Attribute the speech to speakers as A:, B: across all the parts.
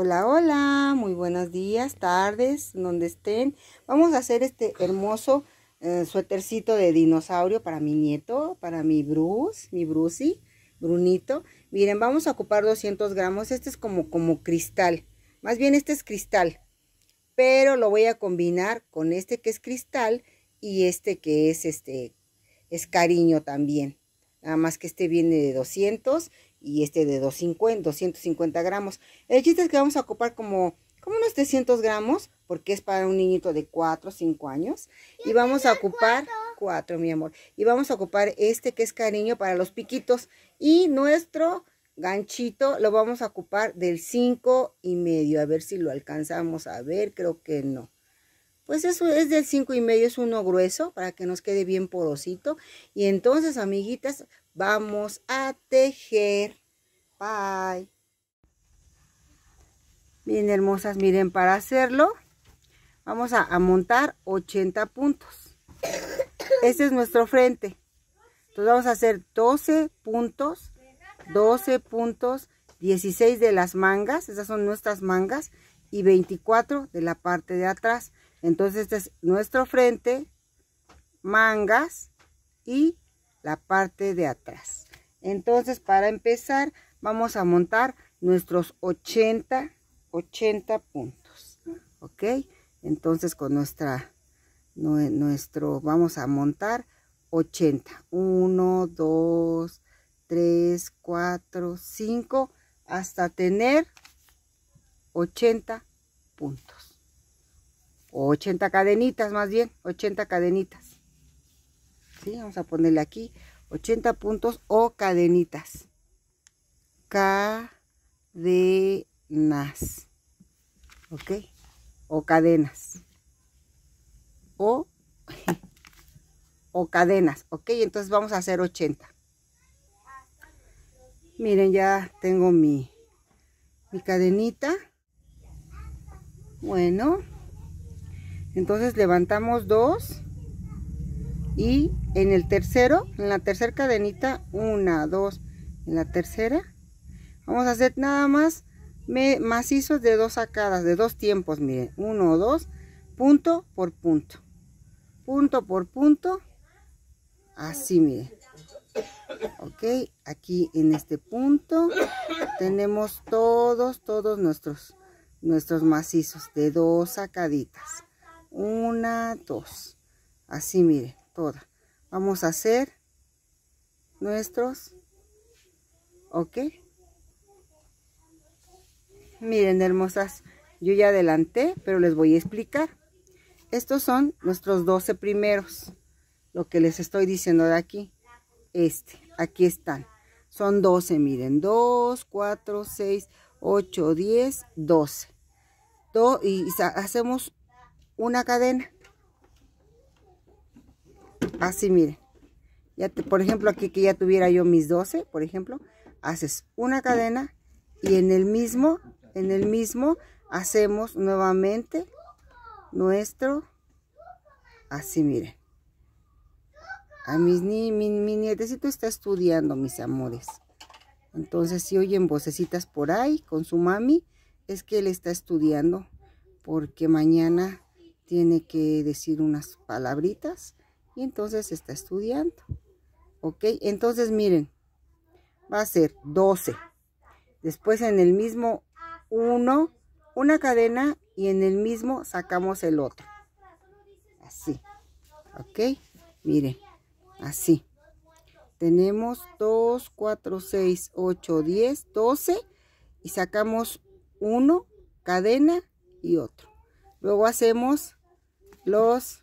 A: Hola, hola, muy buenos días, tardes, donde estén. Vamos a hacer este hermoso eh, suétercito de dinosaurio para mi nieto, para mi Bruce, mi Brucey, Brunito. Miren, vamos a ocupar 200 gramos, este es como, como cristal, más bien este es cristal, pero lo voy a combinar con este que es cristal y este que es, este, es cariño también. Nada más que este viene de 200 y este de 250, 250 gramos. El chiste es que vamos a ocupar como, como unos 300 gramos, porque es para un niñito de 4 o 5 años. Y vamos a ocupar... 4, mi amor. Y vamos a ocupar este que es cariño para los piquitos. Y nuestro ganchito lo vamos a ocupar del 5 y medio. A ver si lo alcanzamos a ver. Creo que no. Pues eso es del 5 y medio, es uno grueso para que nos quede bien porosito. Y entonces, amiguitas, Vamos a tejer. Bye. Bien, hermosas, miren, para hacerlo vamos a, montar 80 puntos. Este es nuestro frente. Entonces vamos a hacer 12 puntos, 12 puntos, 16 de las mangas, esas son nuestras mangas, y 24 de la parte de atrás. Entonces este es nuestro frente, mangas y la parte de atrás. Entonces, para empezar, vamos a montar nuestros 80, 80 puntos, ¿ok? Entonces, con nuestra, nuestro, vamos a montar 80. 1, 2, 3, 4, 5, hasta tener 80 puntos. 80 cadenitas, más bien, 80 cadenitas. Vamos a ponerle aquí 80 puntos o cadenitas. Cadenas. ¿Ok? O cadenas. O, o cadenas. ¿Ok? Entonces vamos a hacer 80. Miren, ya tengo mi, mi cadenita. Bueno. Entonces levantamos dos y en el tercero en la tercera cadenita una dos en la tercera vamos a hacer nada más macizos de dos sacadas de dos tiempos miren uno dos punto por punto punto por punto así miren ok aquí en este punto tenemos todos todos nuestros nuestros macizos de dos sacaditas una dos así miren toda. Vamos a hacer nuestros, ¿ok? Miren, hermosas, yo ya adelanté, pero les voy a explicar. Estos son nuestros 12 primeros, lo que les estoy diciendo de aquí. Este, aquí están. Son 12, miren, 2, 4, 6, 8, 10, 12. y hacemos una cadena Así, ah, miren. Ya te, por ejemplo, aquí que ya tuviera yo mis 12, por ejemplo, haces una cadena y en el mismo, en el mismo, hacemos nuevamente nuestro, así, miren. A mis mi, mi nietecito está estudiando, mis amores. Entonces, si oyen vocecitas por ahí con su mami, es que él está estudiando porque mañana tiene que decir unas palabritas y entonces está estudiando. ¿Ok? Entonces, miren, va a ser 12. Después en el mismo 1, una cadena y en el mismo sacamos el otro. Así. ¿Ok? Miren, así. Tenemos 2, 4, 6, 8, 10, 12 y sacamos 1, cadena y otro. Luego hacemos los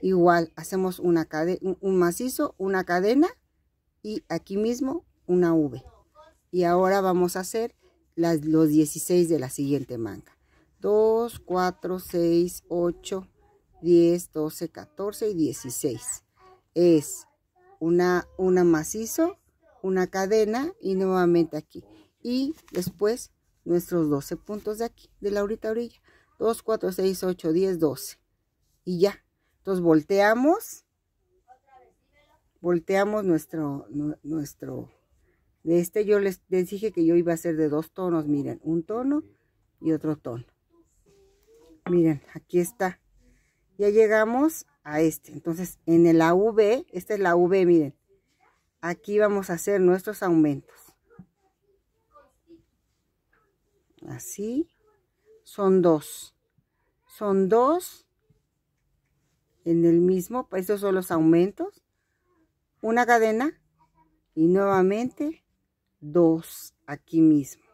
A: igual hacemos una un macizo, una cadena y aquí mismo una V. Y ahora vamos a hacer las, los 16 de la siguiente manga. 2, 4, 6, 8, 10, 12, 14 y 16. Es una, una macizo, una cadena y nuevamente aquí. Y después nuestros 12 puntos de aquí, de la ahorita orilla. 2, 4, 6, 8, 10, 12. Y ya, entonces volteamos, volteamos nuestro, nuestro, de este yo les, dije que yo iba a ser de dos tonos, miren, un tono y otro tono. Miren, aquí está. Ya llegamos a este. Entonces, en el AV, esta es la V, miren. Aquí vamos a hacer nuestros aumentos. Así. Son dos. Son dos en el mismo, estos pues, son los aumentos, una cadena y nuevamente dos aquí mismo.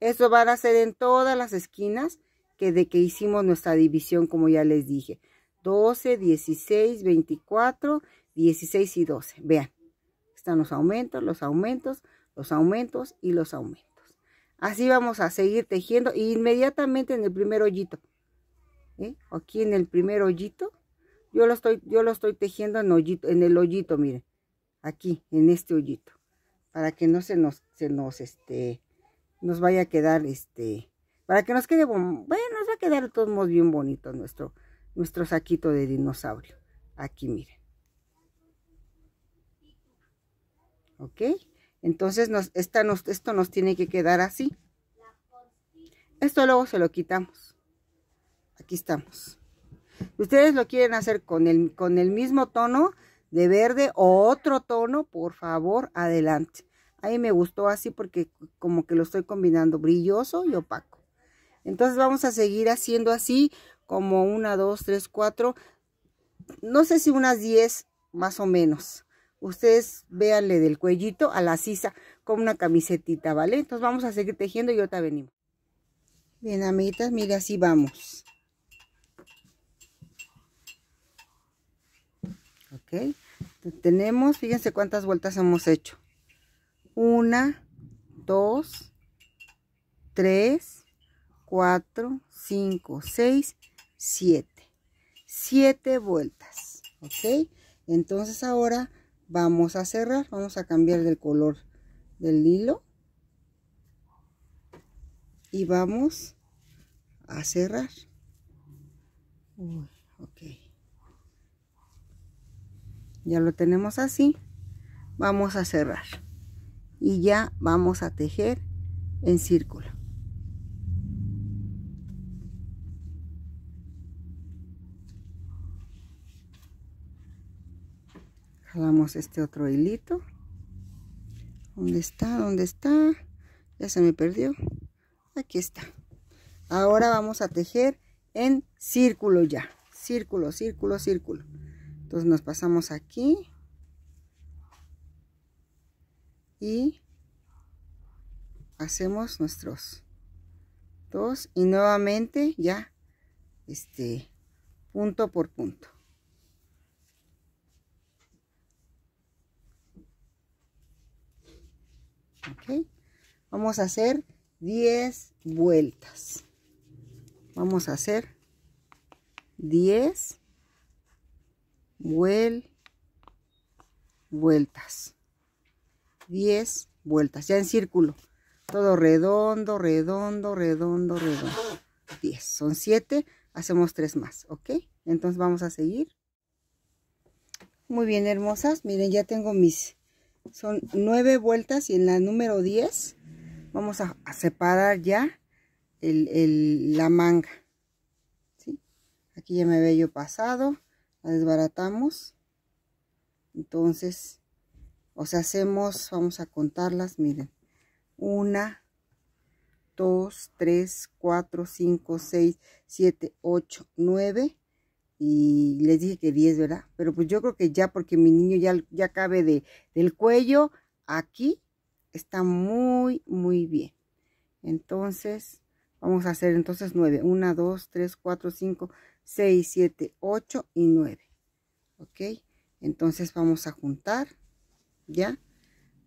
A: Esto van a ser en todas las esquinas que de que hicimos nuestra división, como ya les dije. 12, 16, 24, 16 y 12. Vean, están los aumentos, los aumentos, los aumentos y los aumentos. Así vamos a seguir tejiendo inmediatamente en el primer hoyito. ¿Eh? Aquí en el primer hoyito yo lo estoy, yo lo estoy tejiendo en, en el hoyito, miren. Aquí, en este hoyito. Para que no se nos, se nos, este, nos vaya a quedar, este, para que nos quede, bueno, nos va a quedar de todos bien bonito nuestro, nuestro saquito de dinosaurio. Aquí, miren. ¿Ok? Entonces, nos, esto nos tiene que quedar así. Esto luego se lo quitamos. Aquí estamos. Ustedes lo quieren hacer con el, mismo tono de verde o otro tono, por favor, adelante. Ahí me gustó así porque como que lo estoy combinando brilloso y opaco. Entonces vamos a seguir haciendo así como una, dos, tres, cuatro, no sé si unas diez más o menos. Ustedes véanle del cuellito a la sisa con una camisetita, ¿vale? Entonces vamos a seguir tejiendo y otra venimos. Bien, amiguitas, mira así vamos. ok tenemos fíjense cuántas vueltas hemos hecho 1 2 3 4 5 6 7 7 vueltas ok entonces ahora vamos a cerrar vamos a cambiar el color del hilo y vamos a cerrar ya lo tenemos así vamos a cerrar y ya vamos a tejer en círculo jalamos este otro hilito ¿dónde está? ¿dónde está? ya se me perdió aquí está ahora vamos a tejer en círculo ya círculo, círculo, círculo entonces nos pasamos aquí. Y hacemos nuestros dos y nuevamente ya este punto por punto. Vamos a hacer diez vueltas. Vamos a hacer diez vuel, vueltas. 10 vueltas, ya en círculo. Todo redondo, redondo, redondo, redondo. 10, son 7, hacemos 3 más, ¿ok? Entonces vamos a seguir. Muy bien, hermosas. Miren, ya tengo mis... Son 9 vueltas y en la número 10 vamos a, separar ya el, la manga. Aquí ya me veo yo pasado la desbaratamos. Entonces, o sea, hacemos, vamos a contarlas, miren. 1, 2, 3, 4, 5, 6, 7, 8, 9. Y les dije que 10, ¿verdad? Pero pues yo creo que ya, porque mi niño ya, ya cabe de, del cuello aquí. Está muy, muy bien. Entonces, vamos a hacer entonces 9. 1, 2, 3, 4, 5, 6, 7, 8 y 9. ¿Ok? Entonces vamos a juntar, ¿ya?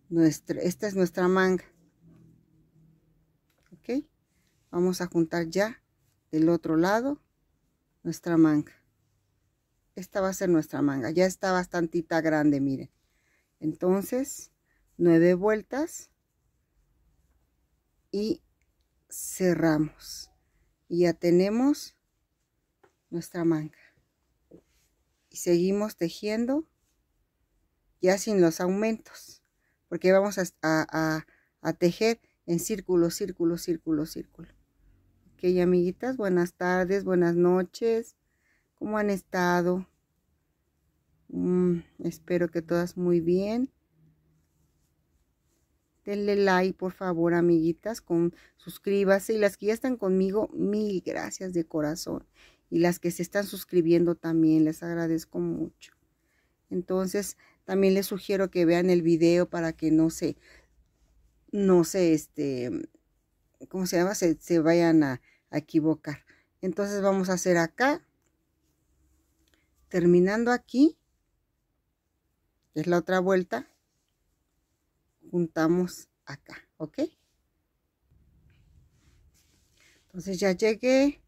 A: Nuestra, esta es nuestra manga. ¿Ok? Vamos a juntar ya del otro lado nuestra manga. Esta va a ser nuestra manga. Ya está bastantita grande, miren. Entonces, 9 vueltas y cerramos. Y ya tenemos nuestra manga. Y seguimos tejiendo ya sin los aumentos, porque vamos a, a, a tejer en círculo, círculo, círculo, círculo. Ok, amiguitas, buenas tardes, buenas noches. ¿Cómo han estado? Mm, espero que todas muy bien. Denle like, por favor, amiguitas, con, suscríbase. Y las que ya están conmigo, mil gracias de corazón y las que se están suscribiendo también. Les agradezco mucho. Entonces, también les sugiero que vean el video para que no se, no se, este, ¿cómo se llama? Se, se vayan a, equivocar. Entonces vamos a hacer acá, terminando aquí, es la otra vuelta, juntamos acá, ¿ok? Entonces ya llegué,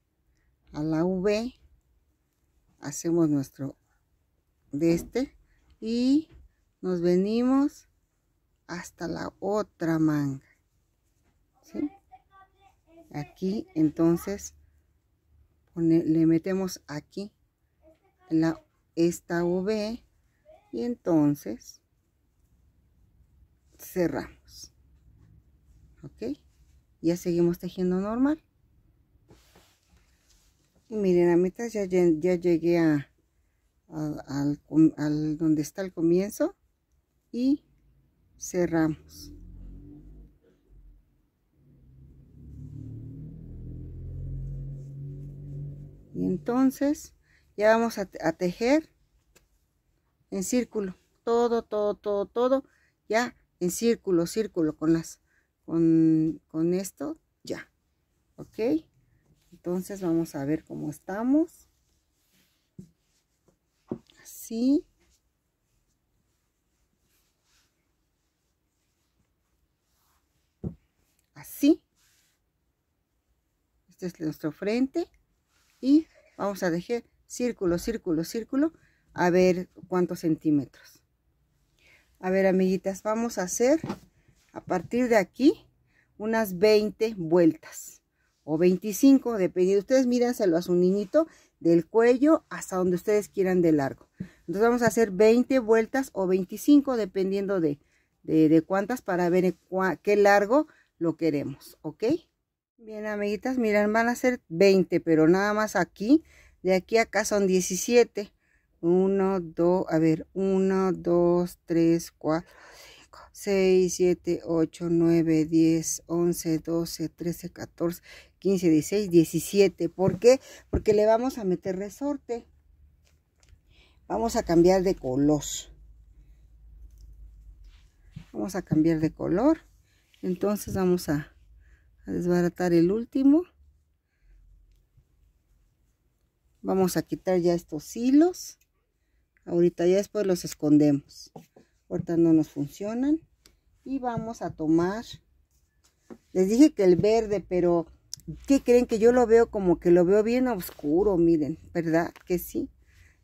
A: a la V hacemos nuestro de este y nos venimos hasta la otra manga aquí entonces le metemos aquí la, esta V y entonces cerramos ok ya seguimos tejiendo normal miren, a mitad ya, llegué a, al, donde está el comienzo y cerramos. Y entonces ya vamos a, tejer en círculo. Todo, todo, todo, todo. Ya en círculo, círculo con las con esto. Ya. ¿Ok? Entonces vamos a ver cómo estamos. Así. Así. Este es nuestro frente. Y vamos a dejar círculo, círculo, círculo. A ver cuántos centímetros. A ver, amiguitas, vamos a hacer a partir de aquí unas 20 vueltas o 25, dependiendo. de Ustedes lo a su niñito del cuello hasta donde ustedes quieran de largo. Entonces vamos a hacer 20 vueltas o 25, dependiendo de, de, de cuántas, para ver qué largo lo queremos, ¿ok? Bien, amiguitas, miren, van a ser 20, pero nada más aquí, de aquí acá son 17. 1, 2, a ver, 1, 2, 3, 4, 5, 6, 7, 8, 9, 10, 11, 12, 13, 14, 15, 16, 17. ¿Por qué? Porque le vamos a meter resorte. Vamos a cambiar de color. Vamos a cambiar de color. Entonces vamos a, a desbaratar el último. Vamos a quitar ya estos hilos. Ahorita ya después los escondemos. Ahorita no nos funcionan. Y vamos a tomar. Les dije que el verde, pero ¿qué creen que yo lo veo como que lo veo bien oscuro? Miren, ¿verdad? Que sí.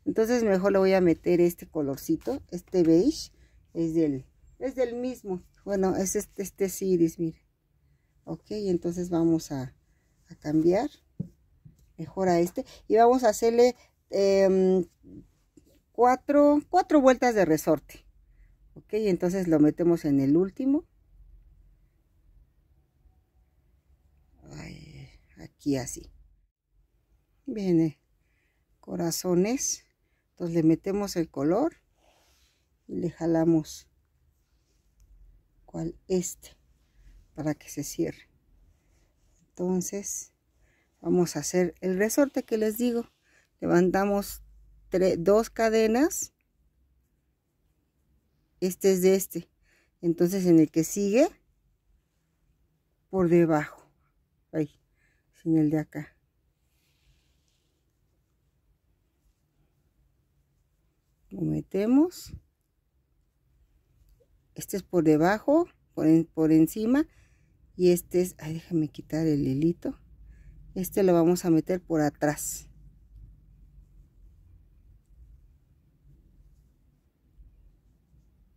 A: Entonces mejor le voy a meter este colorcito, este beige, es del, es del mismo. Bueno, es este, este iris, miren. Ok, entonces vamos a, cambiar mejor a este. Y vamos a hacerle em, cuatro, cuatro vueltas de resorte. Ok, entonces lo metemos en el último. aquí así. Viene corazones. Entonces le metemos el color y le jalamos cual este para que se cierre. Entonces vamos a hacer el resorte que les digo. Levantamos dos cadenas. Este es de este. Entonces en el que sigue por debajo. Ahí sin el de acá. Lo metemos. Este es por debajo, por, por encima. Y este es, ay, déjame quitar el hilito. Este lo vamos a meter por atrás.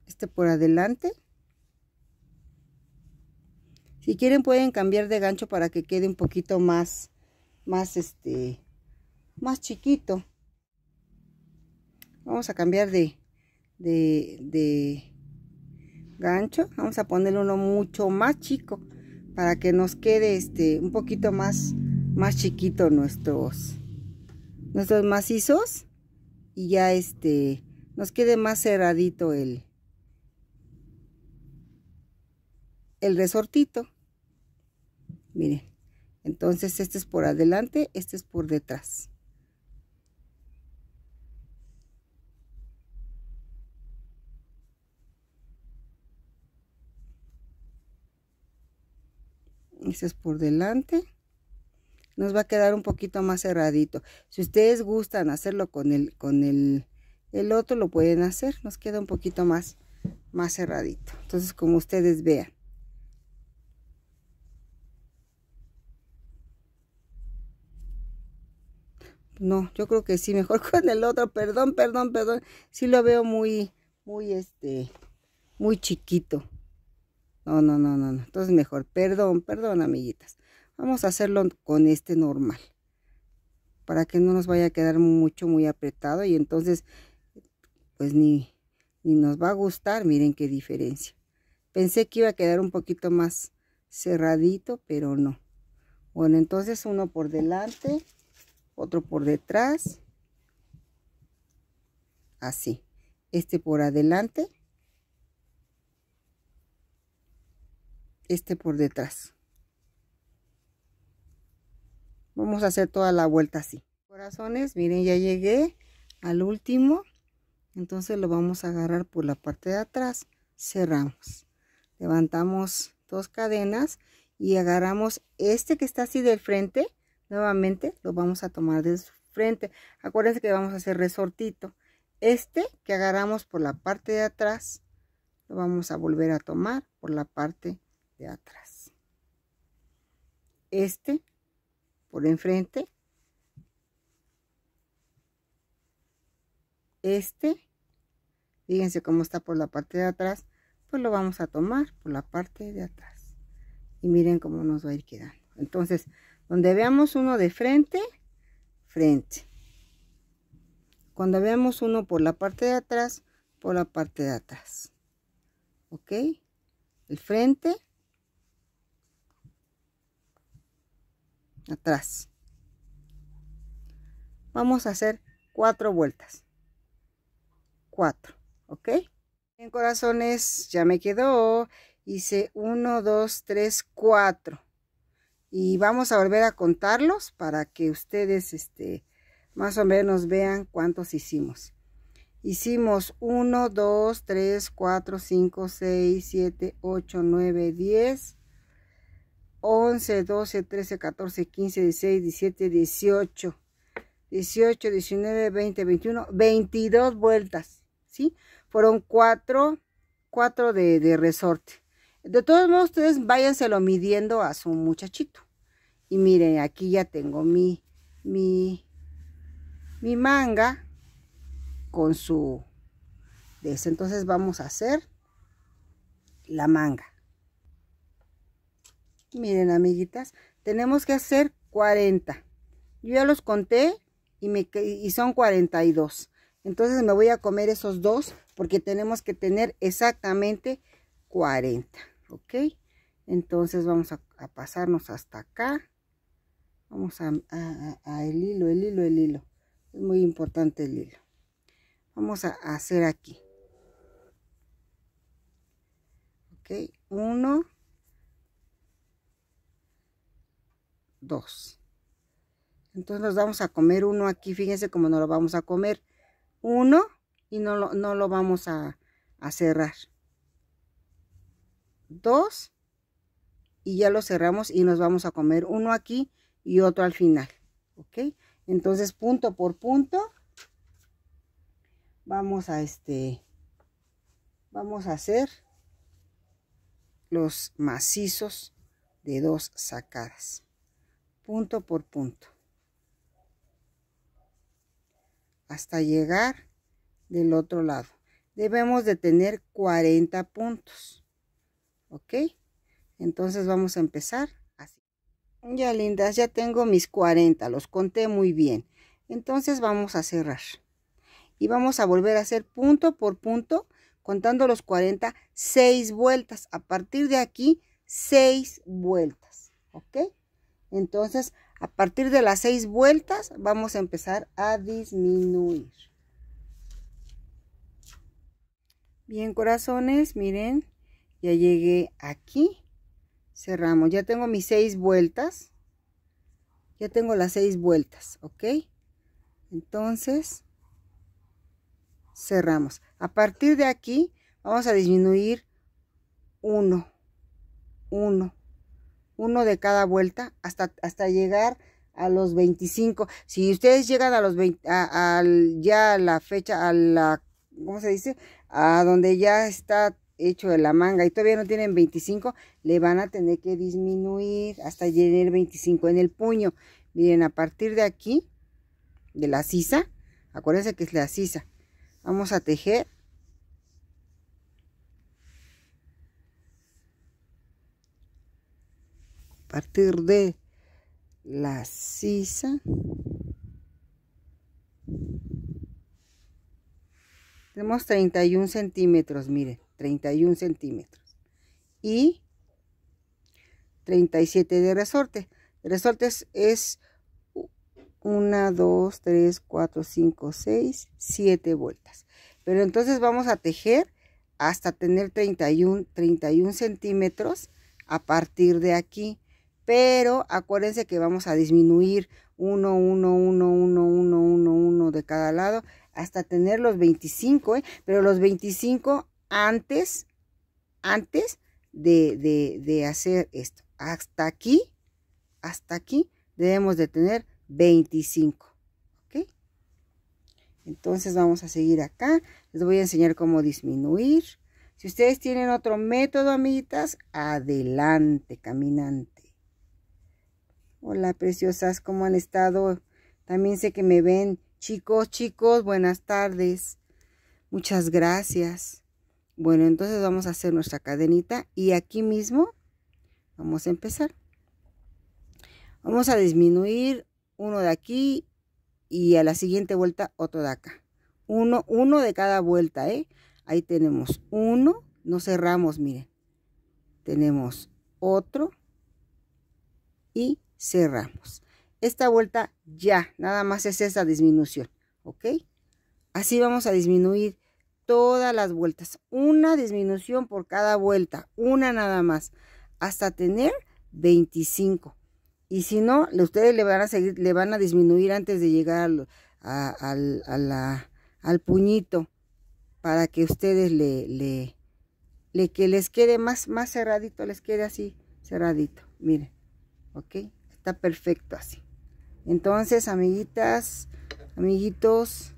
A: Este por adelante si quieren pueden cambiar de gancho para que quede un poquito más, más este, más chiquito. Vamos a cambiar de, de, gancho. Vamos a poner uno mucho más chico para que nos quede este, un poquito más, más chiquito nuestros, nuestros macizos. Y ya este, nos quede más cerradito el resortito. Miren, entonces este es por adelante, este es por detrás. Este es por delante. Nos va a quedar un poquito más cerradito. Si ustedes gustan hacerlo con el, con el, otro, lo pueden hacer. Nos queda un poquito más, más cerradito. Entonces, como ustedes vean. no, yo creo que sí, mejor con el otro, perdón, perdón, perdón, sí lo veo muy, muy, este, muy chiquito. No, no, no, no, no, entonces mejor, perdón, perdón, amiguitas. Vamos a hacerlo con este normal, para que no nos vaya a quedar mucho, muy apretado y entonces, pues ni, ni nos va a gustar, miren qué diferencia. Pensé que iba a quedar un poquito más cerradito, pero no. Bueno, entonces uno por delante otro por detrás, así, este por adelante, este por detrás. Vamos a hacer toda la vuelta así. Corazones, miren, ya llegué al último. Entonces lo vamos a agarrar por la parte de atrás. Cerramos. Levantamos dos cadenas y agarramos este que está así del frente Nuevamente lo vamos a tomar de su frente. Acuérdense que vamos a hacer resortito. Este que agarramos por la parte de atrás, lo vamos a volver a tomar por la parte de atrás. Este por enfrente. Este, fíjense cómo está por la parte de atrás, pues lo vamos a tomar por la parte de atrás. Y miren cómo nos va a ir quedando. Entonces, donde veamos uno de frente, frente. Cuando veamos uno por la parte de atrás, por la parte de atrás. ¿Ok? El frente. Atrás. Vamos a hacer cuatro vueltas. Cuatro. ¿Ok? En corazones ya me quedó. Hice uno, dos, tres, cuatro y vamos a volver a contarlos para que ustedes este, más o menos vean cuántos hicimos. Hicimos 1, 2, 3, 4, 5, 6, 7, 8, 9, 10, 11, 12, 13, 14, 15, 16, 17, 18, 18, 19, 20, 21, 22 vueltas, Fueron 4, 4 de resorte. De todos modos, ustedes váyanselo midiendo a su muchachito. Y miren, aquí ya tengo mi, mi, manga con su... De Entonces vamos a hacer la manga. Miren, amiguitas, tenemos que hacer 40. Yo ya los conté y, me, y son 42. Entonces me voy a comer esos dos porque tenemos que tener exactamente 40 ok entonces vamos a, pasarnos hasta acá vamos a, el hilo el hilo el hilo es muy importante el hilo vamos a hacer aquí ok uno dos entonces nos vamos a comer uno aquí fíjense cómo no lo vamos a comer uno y no no lo vamos a cerrar dos y ya lo cerramos y nos vamos a comer uno aquí y otro al final, ¿ok? Entonces, punto por punto, vamos a este, vamos a hacer los macizos de dos sacadas, punto por punto, hasta llegar del otro lado. Debemos de tener 40 puntos ok entonces vamos a empezar así ya lindas ya tengo mis 40 los conté muy bien entonces vamos a cerrar y vamos a volver a hacer punto por punto contando los 40 6 vueltas a partir de aquí 6 vueltas ok entonces a partir de las 6 vueltas vamos a empezar a disminuir bien corazones miren ya llegué aquí cerramos ya tengo mis seis vueltas ya tengo las seis vueltas ok entonces cerramos a partir de aquí vamos a disminuir uno uno uno de cada vuelta hasta hasta llegar a los 25 si ustedes llegan a los 20 ya a la fecha a la ¿cómo se dice? A donde ya está hecho de la manga y todavía no tienen 25, le van a tener que disminuir hasta llenar 25 en el puño. Miren, a partir de aquí, de la sisa, acuérdense que es la sisa, vamos a tejer. A partir de la sisa. Tenemos 31 centímetros, miren. 31 centímetros. Y 37 de resorte. resorte es 1, 2, 3, 4, 5, 6, 7 vueltas. Pero entonces vamos a tejer hasta tener 31, 31 centímetros a partir de aquí. Pero acuérdense que vamos a disminuir 1, 1, 1, 1, 1, 1, 1 de cada lado hasta tener los 25, ¿eh? pero los 25 antes, antes de, hacer esto. Hasta aquí, hasta aquí debemos de tener 25. ¿Ok? Entonces vamos a seguir acá. Les voy a enseñar cómo disminuir. Si ustedes tienen otro método, amiguitas, adelante, caminante. Hola, preciosas, ¿cómo han estado? También sé que me ven. Chicos, chicos, buenas tardes. Muchas gracias. Bueno, entonces vamos a hacer nuestra cadenita y aquí mismo vamos a empezar. Vamos a disminuir uno de aquí y a la siguiente vuelta otro de acá. Uno, uno de cada vuelta, ¿eh? Ahí tenemos uno, no cerramos, miren. Tenemos otro y cerramos. Esta vuelta ya, nada más es esa disminución, ¿ok? Así vamos a disminuir todas las vueltas. Una disminución por cada vuelta, una nada más, hasta tener 25. Y si no, ustedes le van a seguir, le van a disminuir antes de llegar al puñito para que ustedes le, le, le, que les quede más, más cerradito, les quede así cerradito. Miren, ¿ok? Está perfecto así. Entonces, amiguitas, amiguitos,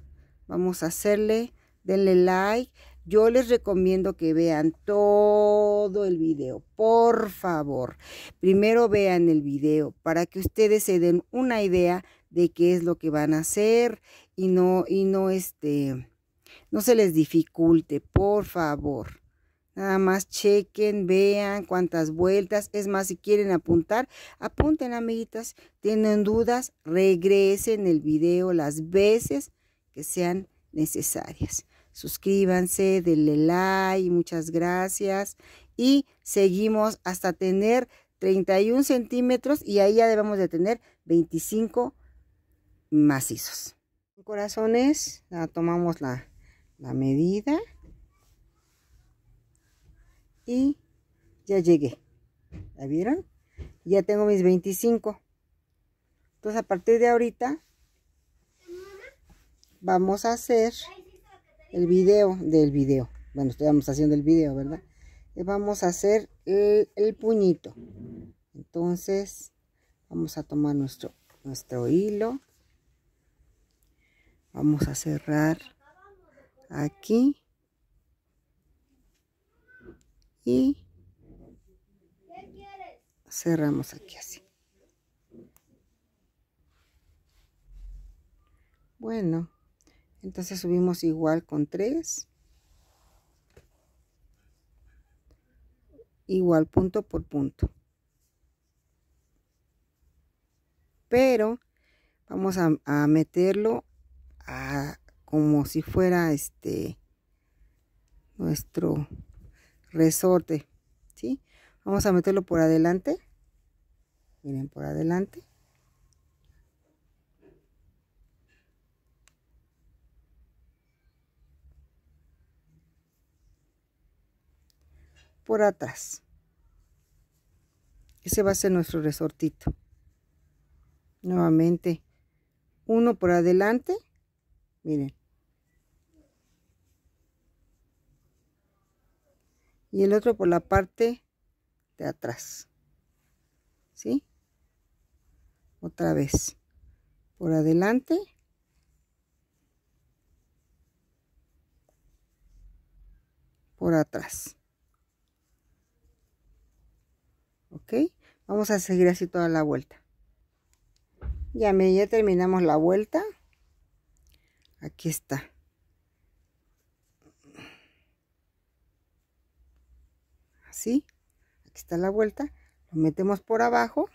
A: vamos a hacerle denle like. Yo les recomiendo que vean todo el video, por favor. Primero vean el video para que ustedes se den una idea de qué es lo que van a hacer y no y no este no se les dificulte, por favor. Nada más chequen, vean cuántas vueltas. Es más, si quieren apuntar, apunten, amiguitas. Tienen dudas, regresen el video las veces que sean necesarias suscríbanse, denle like, muchas gracias. Y seguimos hasta tener 31 centímetros y ahí ya debemos de tener 25 macizos. Corazones, tomamos la, la medida y ya llegué. ¿La vieron? Ya tengo mis 25. Entonces a partir de ahorita vamos a hacer el video del video. Bueno, estamos haciendo el video, ¿verdad? Y eh, vamos a hacer el, el, puñito. Entonces, vamos a tomar nuestro, nuestro hilo. Vamos a cerrar aquí. Y cerramos aquí así. Bueno entonces subimos igual con 3 igual punto por punto pero vamos a, meterlo como si fuera este nuestro resorte ¿sí? vamos a meterlo por adelante miren por adelante por atrás. Ese va a ser nuestro resortito. Nuevamente, uno por adelante. Miren. Y el otro por la parte de atrás. ¿Sí? Otra vez. Por adelante. Por atrás. vamos a seguir así toda la vuelta ya me ya terminamos la vuelta aquí está así aquí está la vuelta lo metemos por abajo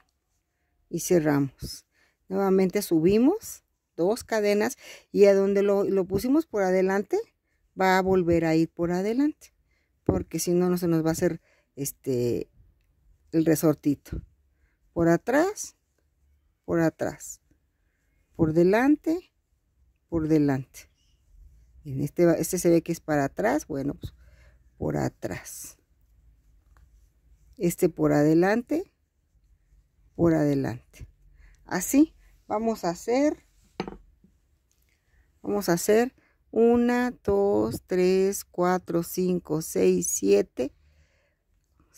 A: y cerramos nuevamente subimos dos cadenas y a donde lo, lo pusimos por adelante va a volver a ir por adelante porque si no no se nos va a hacer este el resortito. Por atrás, por atrás. Por delante, por delante. En este, este se ve que es para atrás. Bueno, pues, por atrás. Este por adelante, por adelante. Así vamos a hacer, vamos a hacer 1, dos tres cuatro cinco seis siete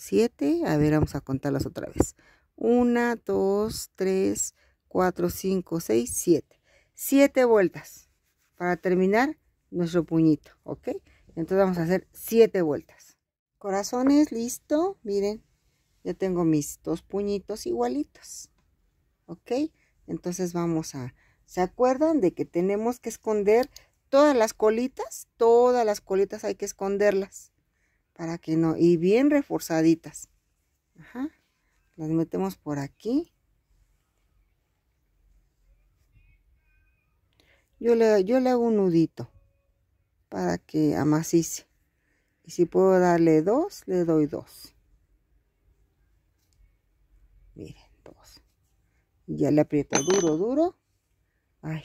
A: 7. A ver, vamos a contarlas otra vez. 1, 2, 3, 4, 5, 6, 7. 7 vueltas para terminar nuestro puñito, ¿ok? Entonces vamos a hacer 7 vueltas. Corazones, listo. Miren, ya tengo mis dos puñitos igualitos, ¿ok? Entonces vamos a... ¿Se acuerdan de que tenemos que esconder todas las colitas? Todas las colitas hay que esconderlas para que no, y bien reforzaditas. Ajá. Las metemos por aquí. Yo le, hago un nudito para que amasice. Y si puedo darle dos, le doy dos. Miren, dos. Ya le aprieto duro, duro. Ay,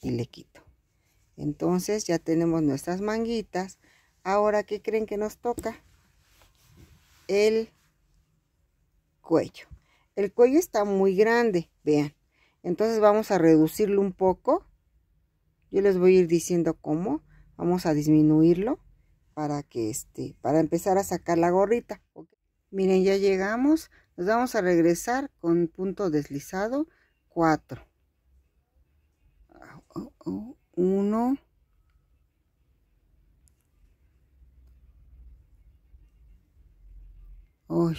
A: y le quito. Entonces ya tenemos nuestras manguitas Ahora, ¿qué creen que nos toca? El cuello. El cuello está muy grande, vean. Entonces vamos a reducirlo un poco. Yo les voy a ir diciendo cómo. Vamos a disminuirlo para que este, para empezar a sacar la gorrita. Miren, ya llegamos. Nos vamos a regresar con punto deslizado Cuatro. 1 ah, Uy.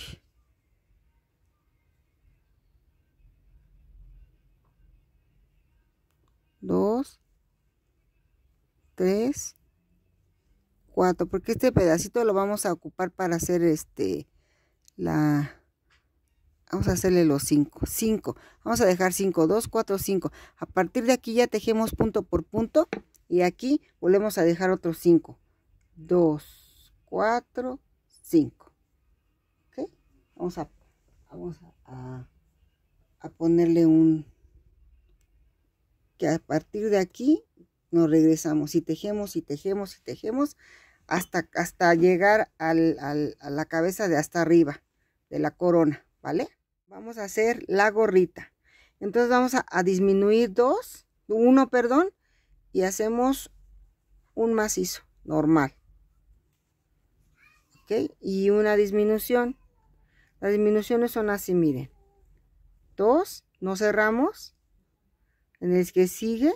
A: 3 4 4, porque este pedacito lo vamos a ocupar para hacer este, la, vamos a hacerle los 5, 5, vamos a dejar 5, 2, 4, 5, a partir de aquí ya tejemos punto por punto y aquí volvemos a dejar otros 5, 2, 4, 5. Vamos a, a, ponerle un, que a partir de aquí nos regresamos y tejemos y tejemos y tejemos hasta, hasta llegar a la cabeza de hasta arriba de la corona, ¿vale? Vamos a hacer la gorrita. Entonces vamos a, a disminuir dos, uno, perdón, y hacemos un macizo normal. ¿Ok? Y una disminución. Las disminuciones son así, miren. Dos. no cerramos. En el que sigue.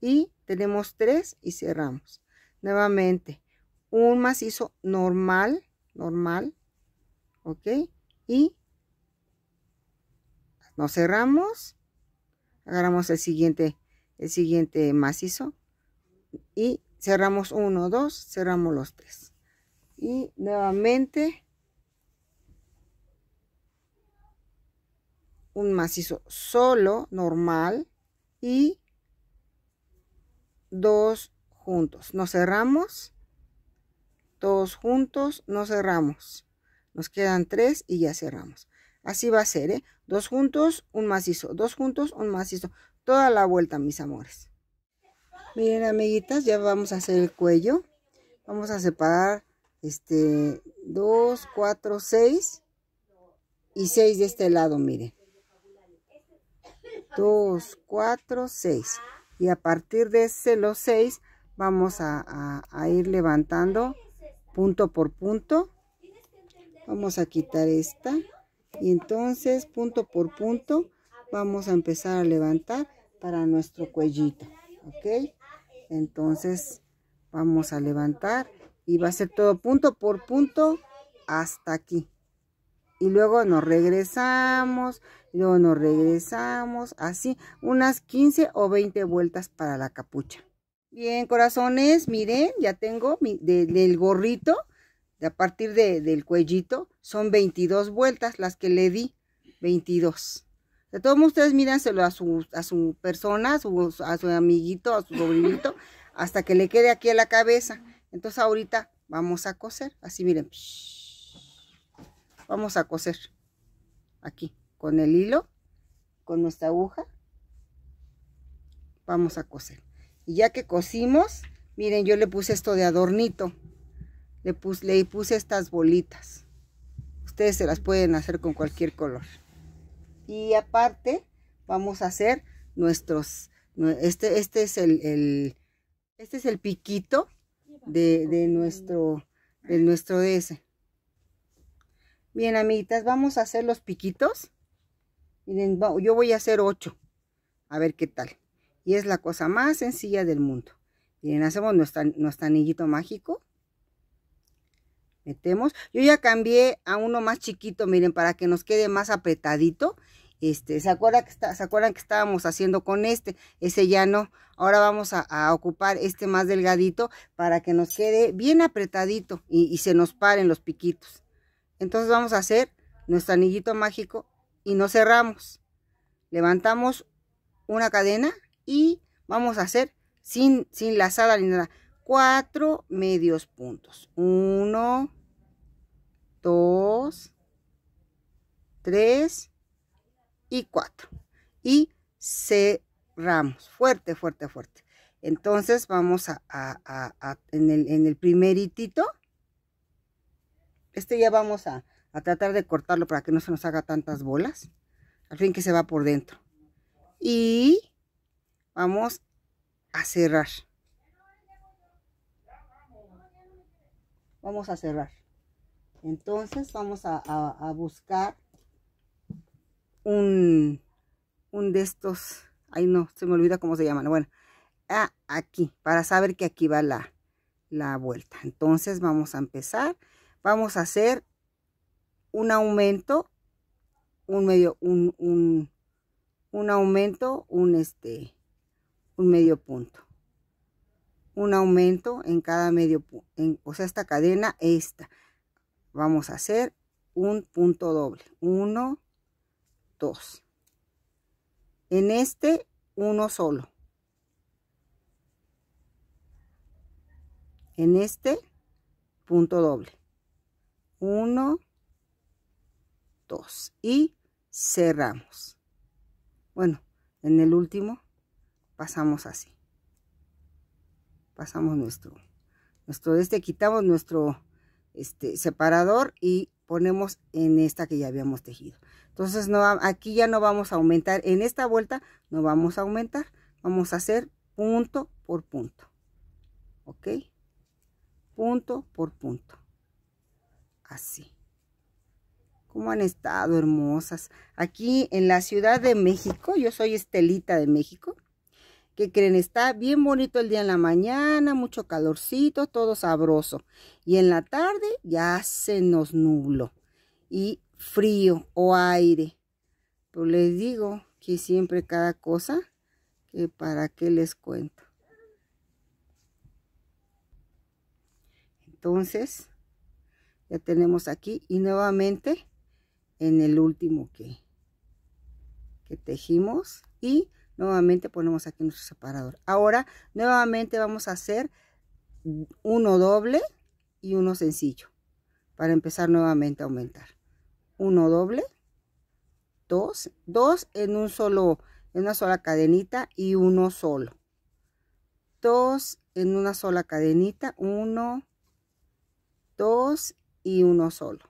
A: Y tenemos tres y cerramos. Nuevamente, un macizo normal, normal. ¿Ok? Y nos cerramos. Agarramos el siguiente, el siguiente macizo. Y cerramos uno, dos, cerramos los tres. Y nuevamente un macizo solo, normal, y dos juntos. Nos cerramos, dos juntos, no cerramos. Nos quedan tres y ya cerramos. Así va a ser, ¿eh? Dos juntos, un macizo, dos juntos, un macizo. Toda la vuelta, mis amores. Miren, amiguitas, ya vamos a hacer el cuello. Vamos a separar este dos, cuatro, seis y seis de este lado, miren. 2, cuatro, seis. Y a partir de ese, los 6 vamos a, a, ir levantando punto por punto. Vamos a quitar esta. Y entonces punto por punto vamos a empezar a levantar para nuestro cuellito. ¿Ok? Entonces vamos a levantar y va a ser todo punto por punto hasta aquí y luego nos regresamos, y luego nos regresamos, así unas 15 o 20 vueltas para la capucha. Bien, corazones, miren, ya tengo del gorrito, de a partir de, del cuellito, son 22 vueltas las que le di, 22. De todos modos, ustedes mírenselo a su, a su persona, a su, amiguito, a su sobrinito, hasta que le quede aquí a la cabeza. Entonces ahorita vamos a coser, así miren vamos a coser aquí con el hilo con nuestra aguja vamos a coser y ya que cosimos miren yo le puse esto de adornito le puse, le puse estas bolitas ustedes se las pueden hacer con cualquier color y aparte vamos a hacer nuestros este, este es el, este es el piquito de, nuestro DS. nuestro Bien, amiguitas, vamos a hacer los piquitos. Miren, yo voy a hacer 8. A ver qué tal. Y es la cosa más sencilla del mundo. Miren, hacemos nuestro anillito mágico. Metemos. Yo ya cambié a uno más chiquito, miren, para que nos quede más apretadito. Este, ¿se, acuerdan que está, ¿Se acuerdan que estábamos haciendo con este? Ese ya no. Ahora vamos a, ocupar este más delgadito para que nos quede bien apretadito y se nos paren los piquitos. Entonces vamos a hacer nuestro anillito mágico y no cerramos. Levantamos una cadena y vamos a hacer sin, sin lazada ni nada. Cuatro medios puntos. Uno, dos, tres y cuatro. Y cerramos. Fuerte, fuerte, fuerte. Entonces vamos a, en, el, en el primer hitito este ya vamos a, tratar de cortarlo para que no se nos haga tantas bolas. Al fin que se va por dentro. Y vamos a cerrar. Vamos a cerrar. Entonces vamos a, buscar un, de estos. Ay no, se me olvida cómo se llaman. Bueno, aquí, para saber que aquí va la, la vuelta. Entonces vamos a empezar vamos a hacer un aumento, un medio, un, un, aumento, un este, un medio punto. Un aumento en cada medio punto, o sea, esta cadena, esta. Vamos a hacer un punto doble. Uno, dos. En este, uno solo. En este, punto doble. Uno, 2 y cerramos. Bueno, en el último pasamos así. Pasamos nuestro, nuestro este, quitamos nuestro este, separador y ponemos en esta que ya habíamos tejido. Entonces no, aquí ya no vamos a aumentar, en esta vuelta no vamos a aumentar, vamos a hacer punto por punto. ¿Ok? Punto por punto así. ¿Cómo han estado hermosas? Aquí en la Ciudad de México, yo soy Estelita de México. Que creen? Está bien bonito el día en la mañana, mucho calorcito, todo sabroso. Y en la tarde ya se nos nubló. Y frío o aire. Pero les digo que siempre cada cosa, que para qué les cuento. Entonces, ya tenemos aquí y nuevamente en el último que, que tejimos y nuevamente ponemos aquí nuestro separador ahora nuevamente vamos a hacer uno doble y uno sencillo para empezar nuevamente a aumentar uno doble dos dos en un solo en una sola cadenita y uno solo dos en una sola cadenita uno dos y uno solo.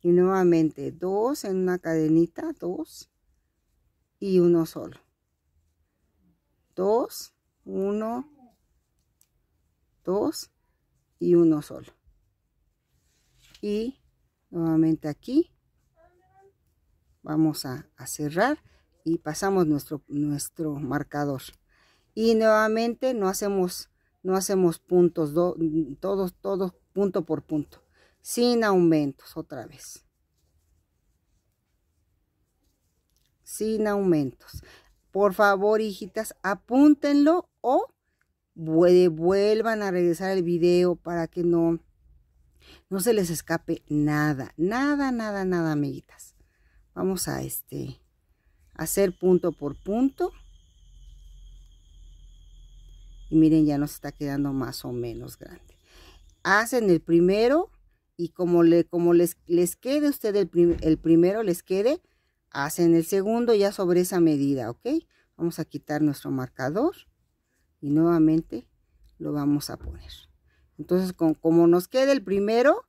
A: Y nuevamente dos en una cadenita, dos y uno solo. Dos, uno, dos y uno solo. Y nuevamente aquí vamos a, cerrar y pasamos nuestro, nuestro marcador. Y nuevamente no hacemos, no hacemos puntos, todos, todos punto por punto sin aumentos otra vez. Sin aumentos. Por favor, hijitas, apúntenlo o vuelvan a regresar el video para que no, no se les escape nada, nada, nada, nada, amiguitas. Vamos a este, hacer punto por punto. Y miren, ya nos está quedando más o menos grande. Hacen el primero y como, le, como les, les quede usted el, el primero, les quede, hacen el segundo ya sobre esa medida, ¿ok? Vamos a quitar nuestro marcador y nuevamente lo vamos a poner. Entonces, con, como nos quede el primero,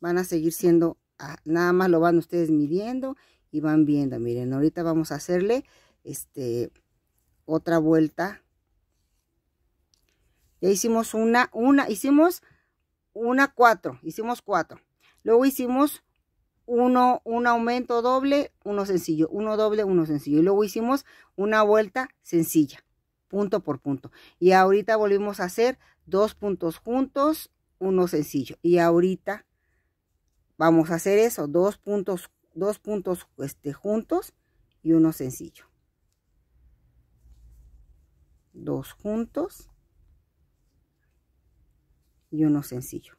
A: van a seguir siendo, ah, nada más lo van ustedes midiendo y van viendo. Miren, ahorita vamos a hacerle este, otra vuelta. Ya hicimos una, una, hicimos una cuatro. hicimos cuatro. Luego hicimos uno, un aumento doble, uno sencillo, uno doble, uno sencillo. Y luego hicimos una vuelta sencilla, punto por punto. Y ahorita volvimos a hacer dos puntos juntos, uno sencillo. Y ahorita vamos a hacer eso, dos puntos, dos puntos este, juntos y uno sencillo. Dos juntos y uno sencillo.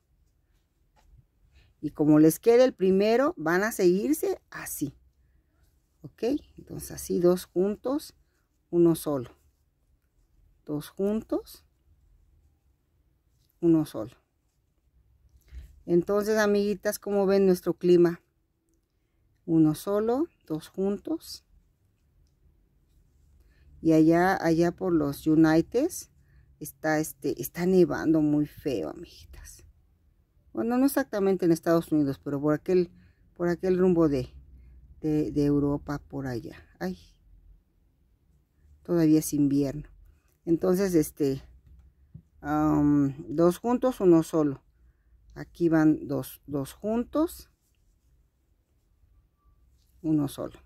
A: Y como les quede el primero, van a seguirse así. ¿Ok? Entonces así dos juntos, uno solo. Dos juntos, uno solo. Entonces, amiguitas, como ven nuestro clima? Uno solo, dos juntos. Y allá, allá por los united está, este, está nevando muy feo, amigitas. Bueno, no exactamente en Estados Unidos, pero por aquel, por aquel rumbo de, Europa, por allá. Ay, todavía es invierno. Entonces, este, dos juntos, uno solo. Aquí van dos, dos juntos, uno solo.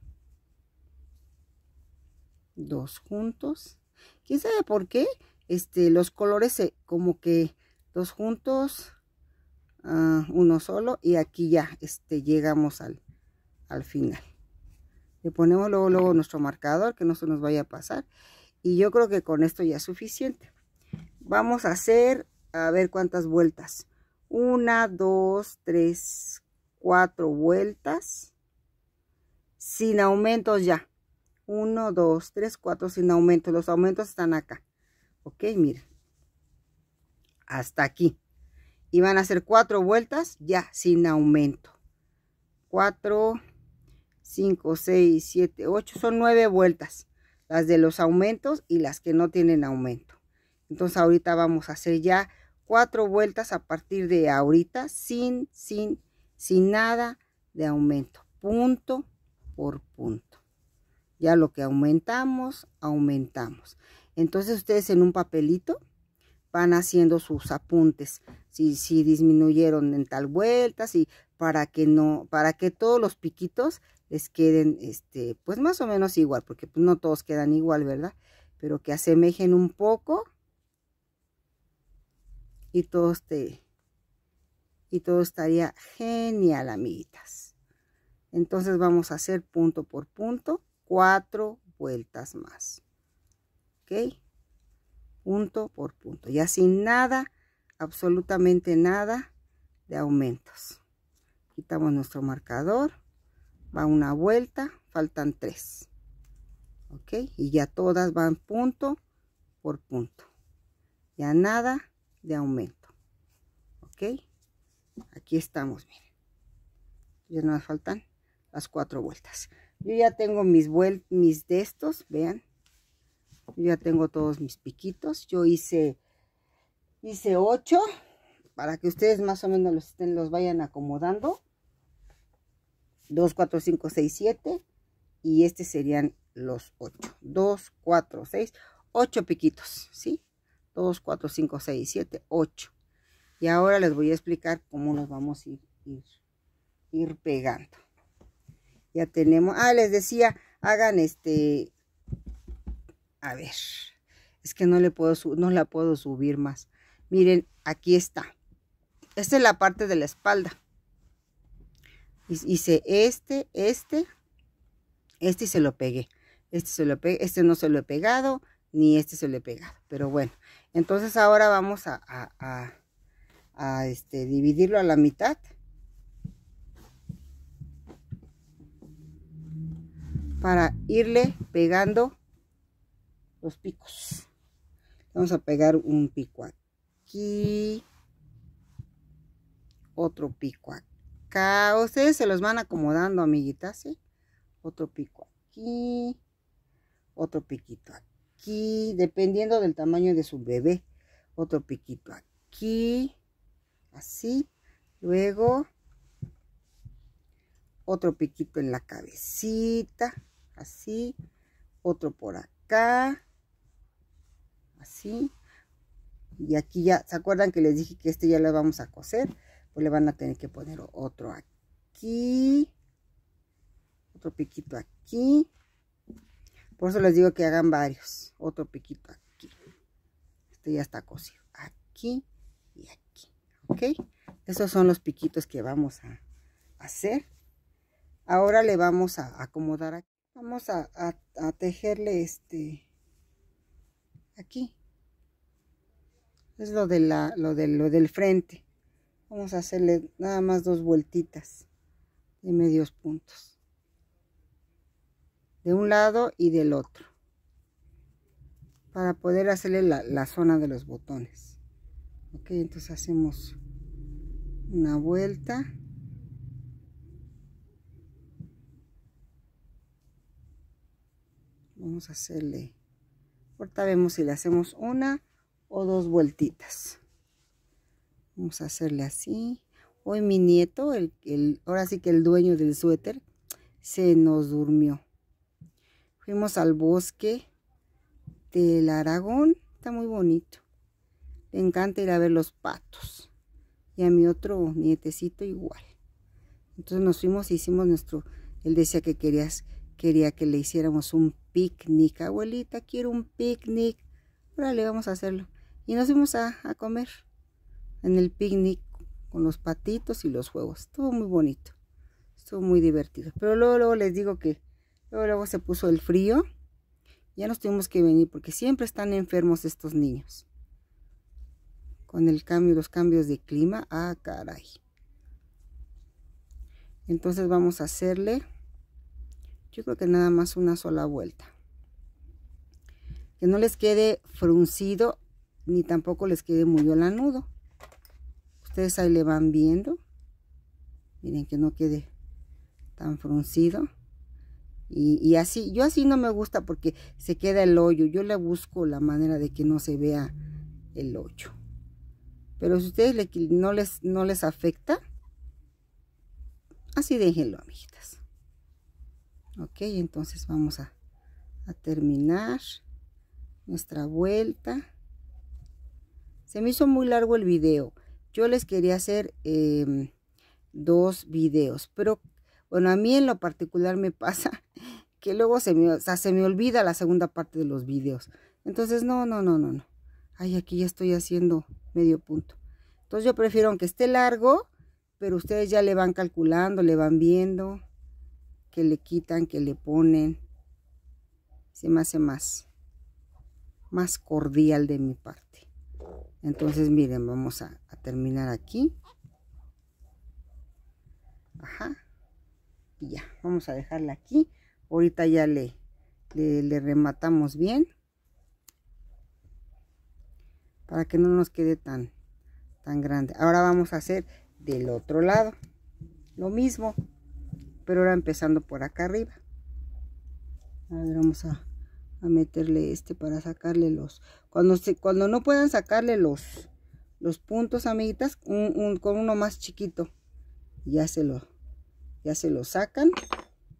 A: Dos juntos. ¿Quién sabe por qué? Este, los colores como que dos juntos, ah, uno solo y aquí ya este, llegamos al, al final. Le ponemos luego, luego nuestro marcador que no se nos vaya a pasar y yo creo que con esto ya es suficiente. Vamos a hacer, a ver cuántas vueltas. Una, dos, tres, cuatro vueltas. Sin aumentos ya. Uno, dos, tres, cuatro sin aumentos. Los aumentos están acá ok miren hasta aquí y van a hacer cuatro vueltas ya sin aumento 4 5 6 7 8 son nueve vueltas las de los aumentos y las que no tienen aumento entonces ahorita vamos a hacer ya cuatro vueltas a partir de ahorita sin sin sin nada de aumento punto por punto ya lo que aumentamos aumentamos entonces ustedes en un papelito van haciendo sus apuntes, si, si disminuyeron en tal vuelta, si, para que no, para que todos los piquitos les queden, este, pues más o menos igual, porque pues, no todos quedan igual, ¿verdad? Pero que asemejen un poco y todo este, y todo estaría genial, amiguitas. Entonces vamos a hacer punto por punto cuatro vueltas más. Punto por punto, ya sin nada, absolutamente nada de aumentos. Quitamos nuestro marcador, va una vuelta, faltan tres, ¿ok? Y ya todas van punto por punto, ya nada de aumento, ¿ok? Aquí estamos, miren. Ya nos faltan las cuatro vueltas. Yo ya tengo mis, vueltas, mis de estos, vean ya tengo todos mis piquitos. Yo hice, hice 8 para que ustedes más o menos los, estén, los vayan acomodando. 2, 4, 5, 6, 7. Y este serían los 8. 2, 4, 6, 8 piquitos, ¿sí? 2, 4, 5, 6, 7, 8. Y ahora les voy a explicar cómo los vamos a ir, ir, ir pegando. Ya tenemos, ah, les decía, hagan este, a ver, es que no, le puedo, no la puedo subir más. Miren, aquí está. Esta es la parte de la espalda. Hice este, este, este y se lo pegué. Este, se lo pegué. este no se lo he pegado, ni este se lo he pegado. Pero bueno, entonces ahora vamos a, este, dividirlo a la mitad. Para irle pegando los picos. Vamos a pegar un pico aquí. Otro pico acá. Ustedes se los van acomodando, amiguitas, ¿sí? Otro pico aquí. Otro piquito aquí. Dependiendo del tamaño de su bebé. Otro piquito aquí. Así. Luego. Otro piquito en la cabecita. Así. Otro por acá así. Y aquí ya, ¿se acuerdan que les dije que este ya lo vamos a coser? Pues le van a tener que poner otro aquí. Otro piquito aquí. Por eso les digo que hagan varios. Otro piquito aquí. Este ya está cosido. Aquí y aquí. ¿Ok? Esos son los piquitos que vamos a hacer. Ahora le vamos a acomodar aquí. Vamos a, a tejerle este aquí. Es lo, de la, lo, de, lo del frente. Vamos a hacerle nada más dos vueltitas de medios puntos. De un lado y del otro. Para poder hacerle la, la zona de los botones. Ok, entonces hacemos una vuelta. Vamos a hacerle Ahorita vemos si le hacemos una o dos vueltitas. Vamos a hacerle así. Hoy mi nieto, el, ahora sí que el dueño del suéter, se nos durmió. Fuimos al bosque del Aragón. Está muy bonito. Le encanta ir a ver los patos. Y a mi otro nietecito igual. Entonces nos fuimos y hicimos nuestro... Él decía que querías Quería que le hiciéramos un picnic. Abuelita, quiero un picnic. Órale, vamos a hacerlo. Y nos fuimos a, comer en el picnic con los patitos y los juegos. Estuvo muy bonito. Estuvo muy divertido. Pero luego, les digo que luego, se puso el frío. Ya nos tuvimos que venir porque siempre están enfermos estos niños. Con el cambio, los cambios de clima. Ah, caray. Entonces vamos a hacerle yo creo que nada más una sola vuelta. Que no les quede fruncido ni tampoco les quede muy olanudo. Ustedes ahí le van viendo. Miren que no quede tan fruncido. Y, así, yo así no me gusta porque se queda el hoyo. Yo le busco la manera de que no se vea el hoyo. Pero si ustedes le, no, les, no les afecta, así déjenlo, amiguitas ok entonces vamos a, terminar nuestra vuelta se me hizo muy largo el video yo les quería hacer em, dos videos pero bueno a mí en lo particular me pasa que luego se me, o se me olvida la segunda parte de los videos entonces no no no no no ay aquí ya estoy haciendo medio punto entonces yo prefiero aunque esté largo pero ustedes ya le van calculando le van viendo que le quitan, que le ponen. Se me hace más, más cordial de mi parte. Entonces, miren, vamos a, terminar aquí. Ajá. Y ya, vamos a dejarla aquí. Ahorita ya le, le, le rematamos bien. Para que no nos quede tan, tan grande. Ahora vamos a hacer del otro lado. Lo mismo pero ahora empezando por acá arriba a ver, vamos a, meterle este para sacarle los cuando cuando no puedan sacarle los los puntos amiguitas con uno más chiquito ya se lo ya se lo sacan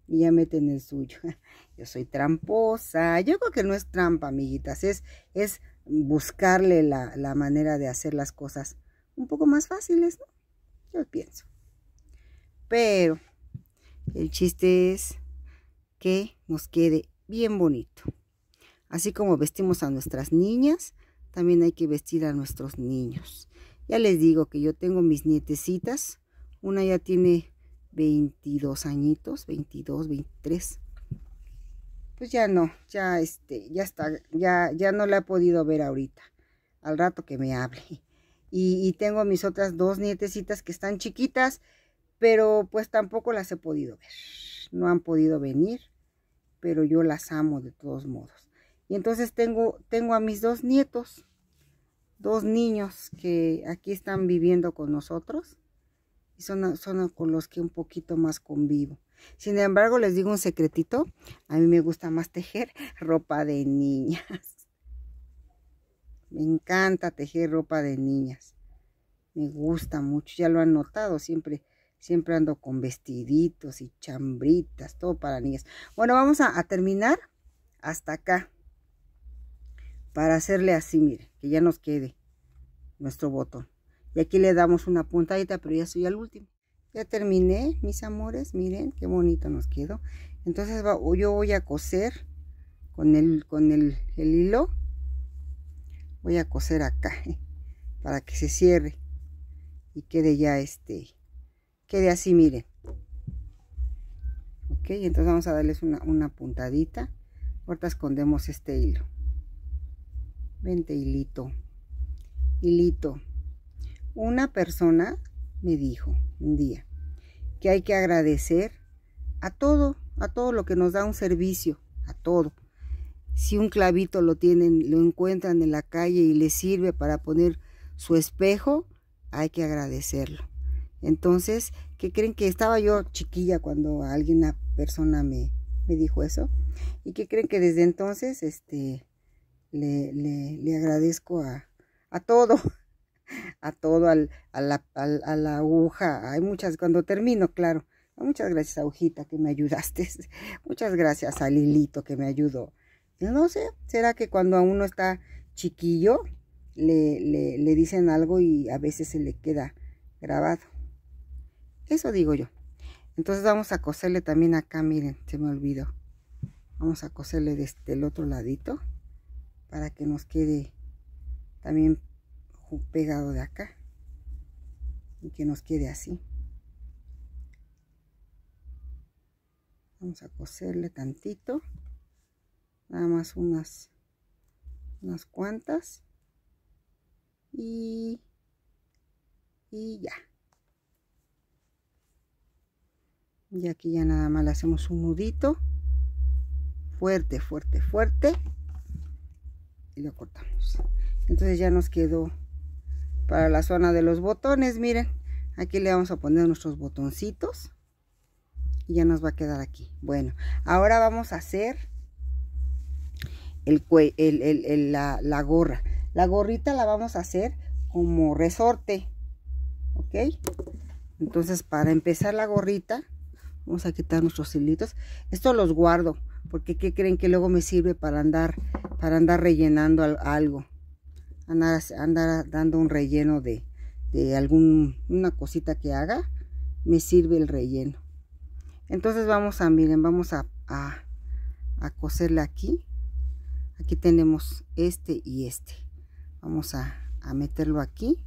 A: y ya meten el suyo yo soy tramposa yo creo que no es trampa amiguitas es es buscarle la, la manera de hacer las cosas un poco más fáciles ¿no? yo pienso pero el chiste es que nos quede bien bonito. Así como vestimos a nuestras niñas, también hay que vestir a nuestros niños. Ya les digo que yo tengo mis nietecitas. Una ya tiene 22 añitos, 22, 23. Pues ya no, ya este, ya está, ya, ya no la he podido ver ahorita. Al rato que me hable. y tengo mis otras dos nietecitas que están chiquitas pero pues tampoco las he podido ver. No han podido venir, pero yo las amo de todos modos. Y entonces tengo, tengo a mis dos nietos, dos niños que aquí están viviendo con nosotros y son, son con los que un poquito más convivo. Sin embargo, les digo un secretito, a mí me gusta más tejer ropa de niñas. Me encanta tejer ropa de niñas. Me gusta mucho, ya lo han notado, siempre Siempre ando con vestiditos y chambritas, todo para niñas. Bueno, vamos a, terminar hasta acá. Para hacerle así, miren, que ya nos quede nuestro botón. Y aquí le damos una puntadita, pero ya soy al último. Ya terminé, mis amores, miren qué bonito nos quedó. Entonces yo voy a coser con el, con el, hilo. Voy a coser acá, para que se cierre y quede ya este quede así, miren. Ok, entonces vamos a darles una, una puntadita. Ahorita escondemos este hilo. Vente hilito. Hilito. Una persona me dijo un día que hay que agradecer a todo, a todo lo que nos da un servicio, a todo. Si un clavito lo tienen, lo encuentran en la calle y le sirve para poner su espejo, hay que agradecerlo. Entonces, ¿qué creen que estaba yo chiquilla cuando alguien, una persona me, dijo eso? ¿Y qué creen que desde entonces este, le, agradezco a, todo? a todo, a, la, aguja. Hay muchas, cuando termino, claro. Muchas gracias a que me ayudaste. Muchas gracias a Lilito que me ayudó. No sé, ¿será que cuando a uno está chiquillo le dicen algo y a veces se le queda grabado? Eso digo yo. Entonces vamos a coserle también acá, miren, se me olvidó. Vamos a coserle desde este, el otro ladito para que nos quede también pegado de acá y que nos quede así. Vamos a coserle tantito, nada más unas, unas cuantas y, y ya. y aquí ya nada más le hacemos un nudito fuerte fuerte fuerte y lo cortamos entonces ya nos quedó para la zona de los botones miren aquí le vamos a poner nuestros botoncitos y ya nos va a quedar aquí bueno ahora vamos a hacer el, la, la gorra la gorrita la vamos a hacer como resorte ok entonces para empezar la gorrita Vamos a quitar nuestros hilitos. Esto los guardo porque ¿qué creen que luego me sirve para andar, para andar rellenando algo? Andar, dando un relleno de, de Una cosita que haga, me sirve el relleno. Entonces vamos a, miren, vamos a, a, aquí. Aquí tenemos este y este. Vamos a meterlo aquí.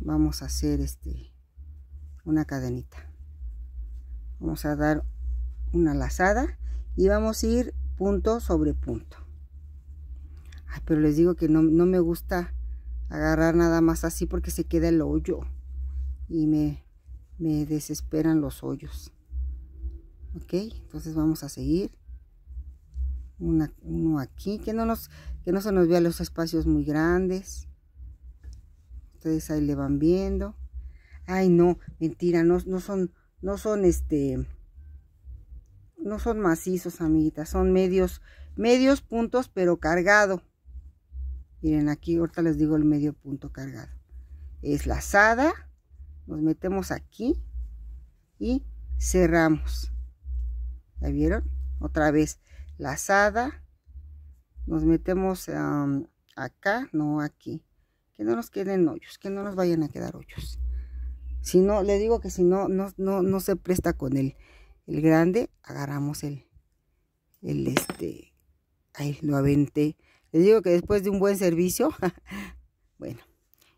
A: Vamos a hacer este una cadenita vamos a dar una lazada y vamos a ir punto sobre punto pero les digo que no, me gusta agarrar nada más así porque se queda el hoyo y me, desesperan los hoyos ok entonces vamos a seguir uno aquí que no nos que no se nos vea los espacios muy grandes ustedes ahí le van viendo Ay, no, mentira, no, son, no son este, no son macizos, amiguitas, son medios, medios puntos, pero cargado. Miren, aquí ahorita les digo el medio punto cargado. Es lazada, nos metemos aquí y cerramos. ¿Ya vieron? Otra vez, lazada, nos metemos acá, no aquí. Que no nos queden hoyos, que no nos vayan a quedar hoyos. Si no, le digo que si no, no, no, no se presta con el, el grande, agarramos el, el este, ahí lo aventé. le digo que después de un buen servicio, bueno,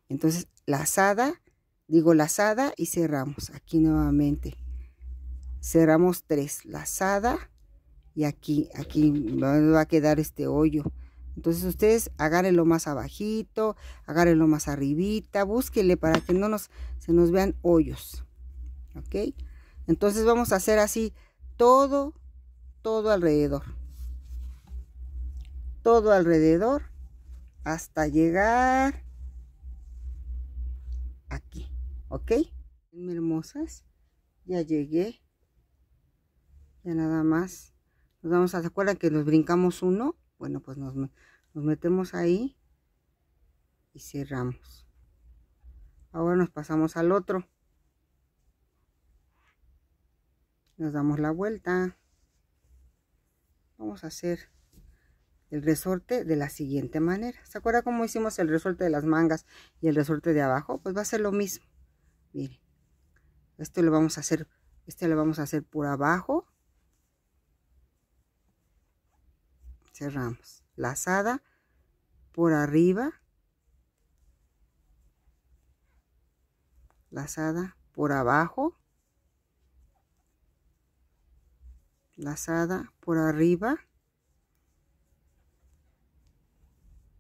A: entonces lazada, digo lazada y cerramos. Aquí nuevamente, cerramos tres, lazada y aquí, aquí va a quedar este hoyo. Entonces ustedes agárrenlo más abajito, agárrenlo más arribita, búsquenle para que no nos, se nos vean hoyos. ¿Ok? Entonces vamos a hacer así todo, todo alrededor. Todo alrededor hasta llegar aquí. ¿Ok? Hermosas, ya llegué. Ya nada más. Nos vamos a, ¿se que nos brincamos uno? Bueno, pues nos, metemos ahí y cerramos. Ahora nos pasamos al otro. Nos damos la vuelta. Vamos a hacer el resorte de la siguiente manera. ¿Se acuerda cómo hicimos el resorte de las mangas y el resorte de abajo? Pues va a ser lo mismo. Miren, esto lo vamos a hacer, este lo vamos a hacer por abajo cerramos. Lazada por arriba. Lazada por abajo. Lazada por arriba.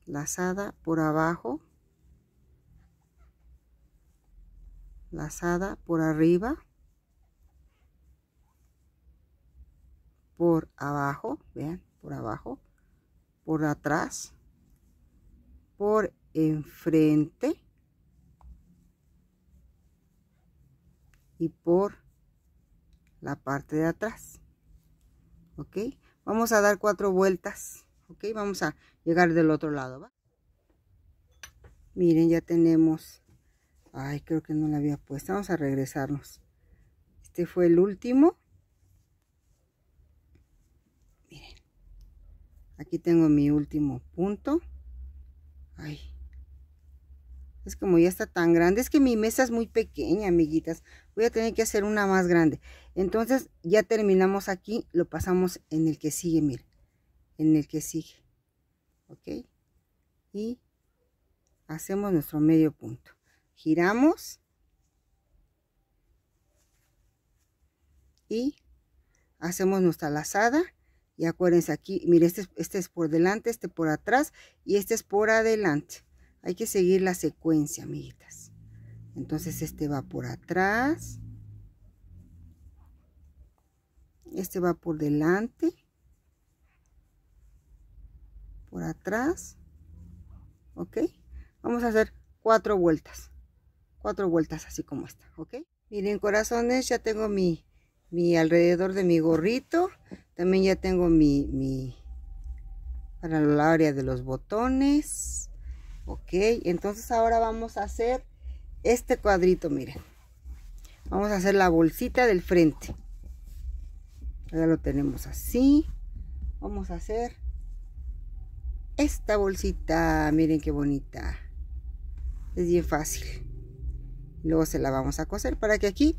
A: Lazada por abajo. lazada por arriba, por abajo, vean, por abajo, por atrás, por enfrente y por la parte de atrás. ¿Ok? Vamos a dar cuatro vueltas. ¿Ok? Vamos a llegar del otro lado. Miren, ya tenemos... Ay, creo que no la había puesto Vamos a regresarnos. Este fue el último. aquí tengo mi último punto ay es como ya está tan grande es que mi mesa es muy pequeña amiguitas voy a tener que hacer una más grande entonces ya terminamos aquí lo pasamos en el que sigue miren en el que sigue ok y hacemos nuestro medio punto giramos y hacemos nuestra lazada y acuérdense aquí, mire, este, este es por delante, este por atrás y este es por adelante. Hay que seguir la secuencia, amiguitas. Entonces este va por atrás. Este va por delante. Por atrás. ¿Ok? Vamos a hacer cuatro vueltas. Cuatro vueltas así como está, ¿ok? Miren, corazones, ya tengo mi, mi alrededor de mi gorrito. También ya tengo mi, para el área de los botones. Ok, entonces ahora vamos a hacer este cuadrito, miren. Vamos a hacer la bolsita del frente. Ya lo tenemos así. Vamos a hacer esta bolsita. Miren qué bonita. Es bien fácil. Luego se la vamos a coser para que aquí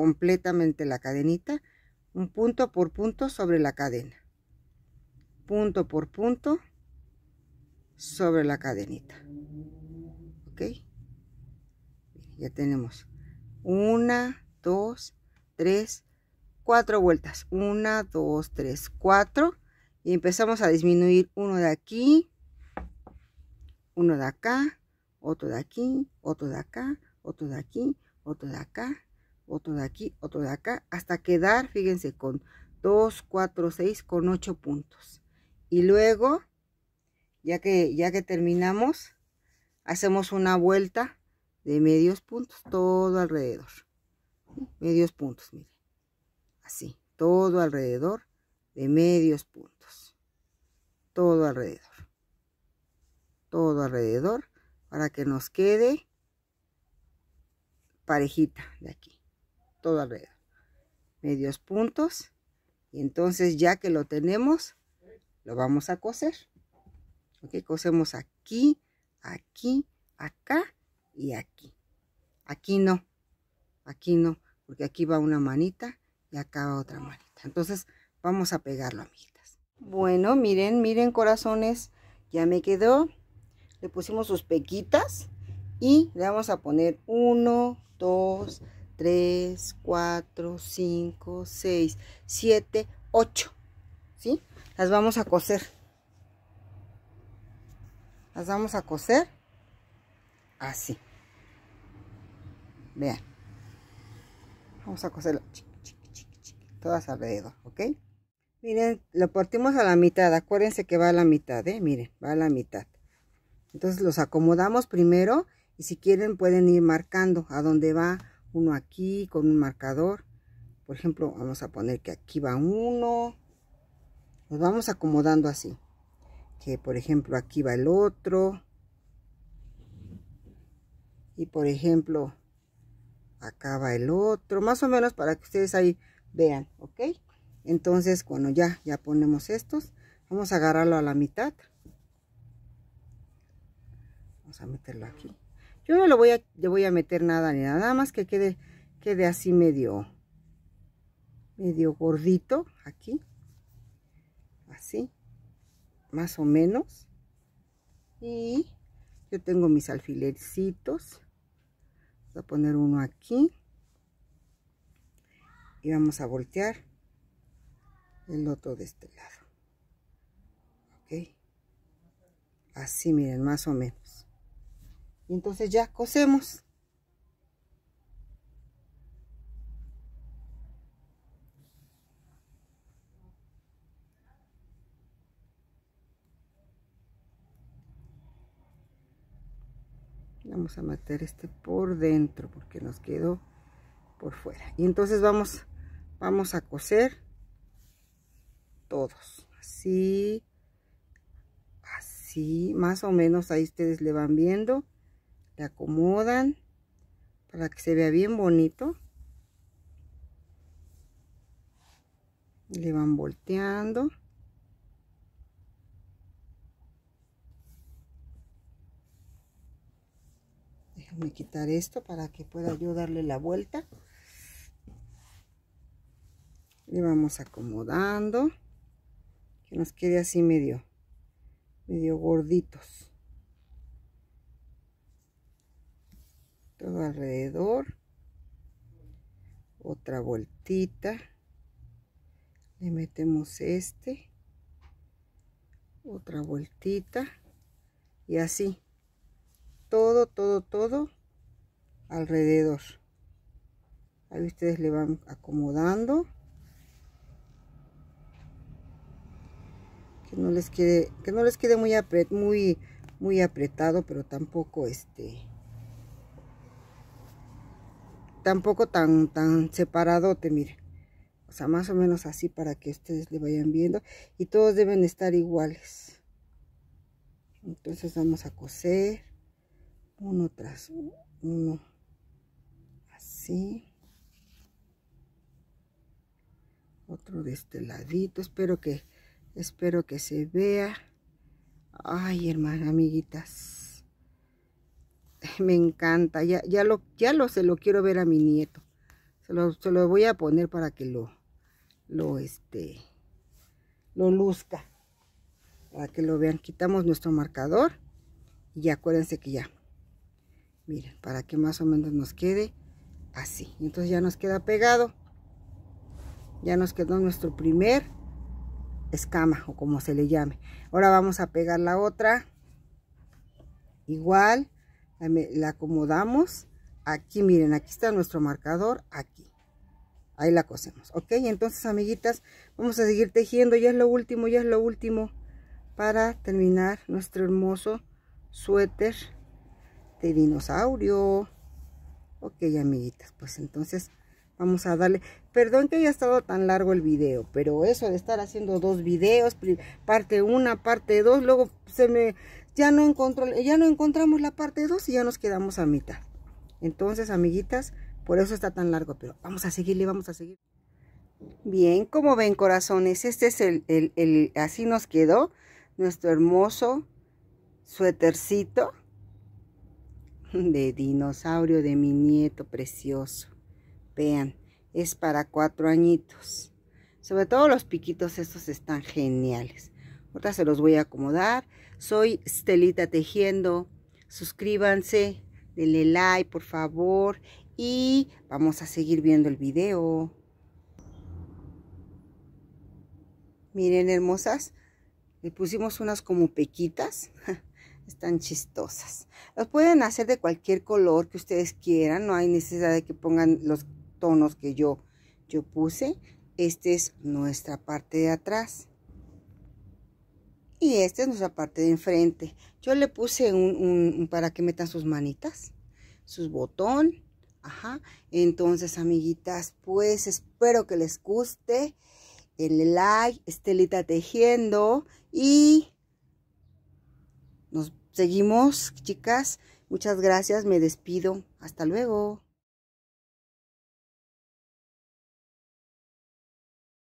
A: completamente la cadenita, un punto por punto sobre la cadena. Punto por punto sobre la cadenita. ¿Ok? Ya tenemos una, dos, tres, cuatro vueltas. Una, dos, tres, cuatro. Y empezamos a disminuir uno de aquí, uno de acá, otro de aquí, otro de acá, otro de aquí, otro de acá, otro de aquí, otro de acá, hasta quedar, fíjense, con 2, 4, 6, con 8 puntos. Y luego, ya que, ya que terminamos, hacemos una vuelta de medios puntos todo alrededor. Medios puntos, miren. Así, todo alrededor de medios puntos. Todo alrededor. Todo alrededor para que nos quede parejita de aquí todo alrededor medios puntos y entonces ya que lo tenemos lo vamos a coser ok cosemos aquí aquí acá y aquí aquí no aquí no porque aquí va una manita y acá va otra manita entonces vamos a pegarlo amiguitas bueno miren miren corazones ya me quedó le pusimos sus pequitas y le vamos a poner uno dos 3, 4, 5, 6, 7, 8. ¿Sí? Las vamos a coser. Las vamos a coser así. Vean. Vamos a coserlo. Todas alrededor, ¿ok? Miren, lo partimos a la mitad. Acuérdense que va a la mitad, ¿eh? Miren, va a la mitad. Entonces los acomodamos primero y si quieren pueden ir marcando a dónde va uno aquí con un marcador. Por ejemplo, vamos a poner que aquí va uno. Nos vamos acomodando así. Que por ejemplo aquí va el otro. Y por ejemplo, acá va el otro. Más o menos para que ustedes ahí vean, ¿ok? Entonces, cuando ya, ya ponemos estos, vamos a agarrarlo a la mitad. Vamos a meterlo aquí. Yo no le voy a, le voy a meter nada ni nada, más que quede, quede así medio, medio gordito aquí. Así, más o menos. Y yo tengo mis alfilercitos. Voy a poner uno aquí. Y vamos a voltear el otro de este lado. Ok. Así, miren, más o menos y entonces ya cosemos vamos a meter este por dentro porque nos quedó por fuera y entonces vamos vamos a coser todos así así más o menos ahí ustedes le van viendo le acomodan para que se vea bien bonito. Le van volteando. Déjame quitar esto para que pueda yo darle la vuelta. Le vamos acomodando. Que nos quede así medio, medio gorditos. todo alrededor otra vueltita le metemos este otra vueltita y así todo todo todo alrededor ahí ustedes le van acomodando que no les quede que no les quede muy apret, muy muy apretado pero tampoco este tampoco tan, tan te mire O sea, más o menos así para que ustedes le vayan viendo. Y todos deben estar iguales. Entonces vamos a coser uno tras uno. Así. Otro de este ladito. Espero que, espero que se vea. Ay, hermana, amiguitas. me encanta. Ya, ya, lo, ya lo, se lo quiero ver a mi nieto. Se lo, voy a poner para que lo, lo, este, lo luzca. Para que lo vean. Quitamos nuestro marcador. Y acuérdense que ya. Miren, para que más o menos nos quede así. Entonces ya nos queda pegado. Ya nos quedó nuestro primer escama o como se le llame. Ahora vamos a pegar la otra. Igual la acomodamos aquí, miren, aquí está nuestro marcador, aquí. Ahí la cosemos, ¿ok? Entonces, amiguitas, vamos a seguir tejiendo, ya es lo último, ya es lo último para terminar nuestro hermoso suéter de dinosaurio. Ok, amiguitas, pues entonces vamos a darle... Perdón que haya estado tan largo el video, pero eso de estar haciendo dos videos, parte una, parte dos, luego se me ya no, ya no encontramos la parte 2 y ya nos quedamos a mitad. Entonces, amiguitas, por eso está tan largo, pero vamos a seguirle, vamos a seguir. Bien, como ven, corazones, este es el, el, así nos quedó nuestro hermoso suétercito de dinosaurio de mi nieto precioso. Vean, es para cuatro añitos. Sobre todo los piquitos estos están geniales. ahora se los voy a acomodar soy Estelita Tejiendo. Suscríbanse, denle like por favor y vamos a seguir viendo el video. Miren hermosas, le pusimos unas como pequitas. Están chistosas. Los pueden hacer de cualquier color que ustedes quieran. No hay necesidad de que pongan los tonos que yo, yo puse. Esta es nuestra parte de atrás. Y esta es nuestra parte de enfrente. Yo le puse un, para que metan sus manitas, sus botón. Ajá. Entonces, amiguitas, pues espero que les guste. el like, Estelita Tejiendo. Y nos seguimos, chicas. Muchas gracias, me despido. Hasta luego.